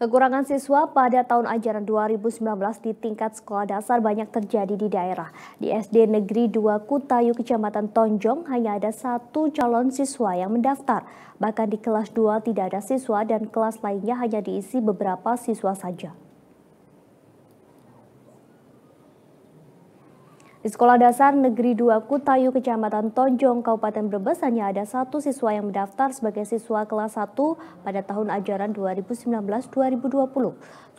Kekurangan siswa pada tahun ajaran 2019 di tingkat sekolah dasar banyak terjadi di daerah. Di SD Negeri 2 Kutayu, Kecamatan Tonjong, hanya ada satu calon siswa yang mendaftar. Bahkan di kelas 2 tidak ada siswa dan kelas lainnya hanya diisi beberapa siswa saja. Di Sekolah Dasar Negeri 2 Kutayu, Kecamatan Tonjong, Kabupaten Brebes, hanya ada satu siswa yang mendaftar sebagai siswa kelas 1 pada tahun ajaran 2019-2020.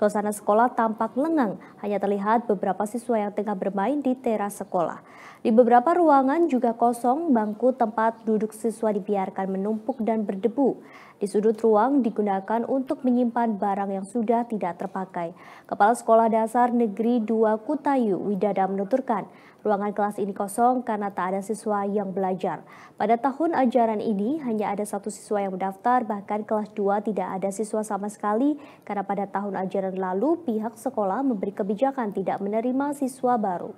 Suasana sekolah tampak lengang, hanya terlihat beberapa siswa yang tengah bermain di teras sekolah. Di beberapa ruangan juga kosong, bangku tempat duduk siswa dibiarkan menumpuk dan berdebu. Di sudut ruang digunakan untuk menyimpan barang yang sudah tidak terpakai. Kepala Sekolah Dasar Negeri 2 Kutayu, Widada menuturkan, Ruangan kelas ini kosong karena tak ada siswa yang belajar. Pada tahun ajaran ini hanya ada satu siswa yang mendaftar, bahkan kelas 2 tidak ada siswa sama sekali karena pada tahun ajaran lalu pihak sekolah memberi kebijakan tidak menerima siswa baru.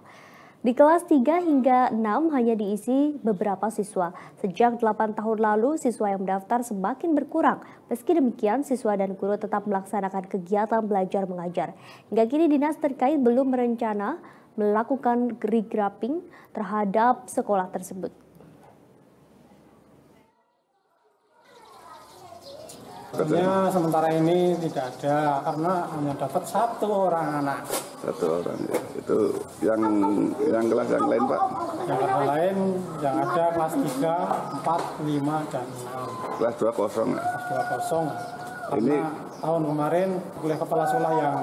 Di kelas 3 hingga 6 hanya diisi beberapa siswa. Sejak 8 tahun lalu, siswa yang mendaftar semakin berkurang. Meski demikian, siswa dan guru tetap melaksanakan kegiatan belajar mengajar. Hingga kini dinas terkait belum merencana melakukan regrapping terhadap sekolah tersebut. Sebenarnya sementara ini tidak ada karena hanya dapat satu orang anak. Satu orang ya. Itu yang yang kelas yang lain pak? Yang kelas lain yang ada kelas 3, 4, 5, dan 6. Kelas 2 kosong ya? Kelas 2 kosong. Karena ini... tahun kemarin oleh kepala sekolah yang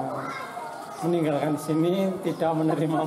meninggalkan sini tidak menerima